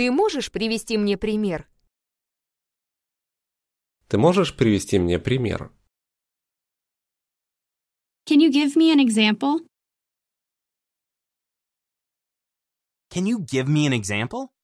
Ты можешь привести мне пример? Ты можешь привести мне пример? Can you give me an example? Can you give me an example?